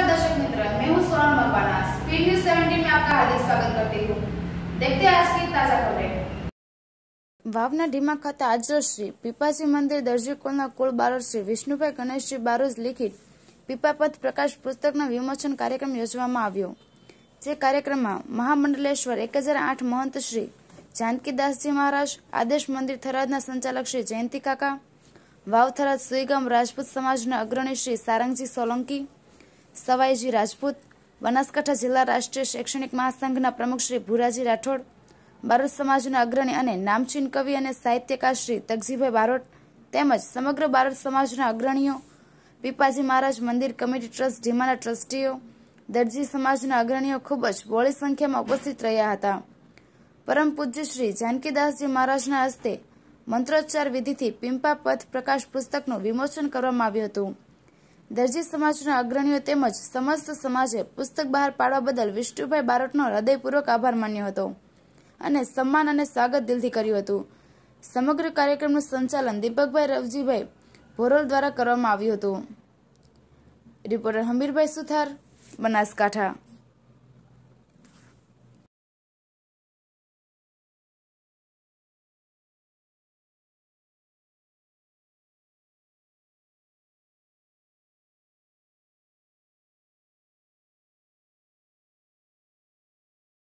नमस्कार दर्शक मित्र मैं हूं सोनम मकवाना स्पीड न्यूज 17 में आपका हार्दिक स्वागत करती हूं देखते हैं आज की ताजा खबरें વાવના ઢીમા ખાતે આજરોજ શ્રી પીપાસી મંદિર દરજીકોલના કુળ બારોજ શ્રી વિષ્ણુભાઈ ગણેશજી બારોજ લિખિત પીપાપથ પ્રકાશ પુસ્તકનો વિમોચન કાર્યક્રમ યોજવામાં આવ્યો જે કાર્યક્રમમાં મહામંડલેશ્વર એક હજાર આઠ મહંત શ્રી જાનકીદાસજી મહારાજ આદેશ મંદિર થરાદના સંચાલક શ્રી જયંતિ કાકા વાવ થરાદ સુઈગામ રાજપૂત સમાજના અગ્રણી શ્રી સારંગજી સોલંકી સવાઈજી રાજપૂત બનાસકાંઠા જિલ્લા રાષ્ટ્રીય શૈક્ષણિક મહાસંઘના પ્રમુખ શ્રી ભુરાજી રાઠોડ બારોટ સમાજના અગ્રણી અને નામચીન કવિ અને સાહિત્યકાર શ્રી તકજીભાઈ બારોટ તેમજ સમગ્ર બારોટ સમાજના અગ્રણીઓ પીપાજી મહારાજ મંદિર કમિટી ટ્રસ્ટ ઢીમાના ટ્રસ્ટીઓ દરજી સમાજના અગ્રણીઓ ખૂબ જ બોળી સંખ્યામાં ઉપસ્થિત રહ્યા હતા પરમ પૂજ્ય શ્રી જાનકીદાસજી મહારાજના હસ્તે મંત્રોચ્ચાર વિધિથી પિંપા પથ પ્રકાશ પુસ્તકનું વિમોચન કરવામાં આવ્યું હતું દરજી સમાજના અગ્રણીઓ તેમજ સમસ્ત સમાજે પુસ્તક બહાર પાડવા બદલ વિષ્ણુભાઈ બારોટનો હૃદયપૂર્વક આભાર માન્યો હતો અને સન્માન અને સ્વાગત દિલથી કર્યું હતું સમગ્ર કાર્યક્રમનું સંચાલન દીપકભાઈ રવજીભાઈ ભોરોલ દ્વારા કરવામાં આવ્યું હતું રિપોર્ટર હમીરભાઈ સુથાર બનાસકાંઠા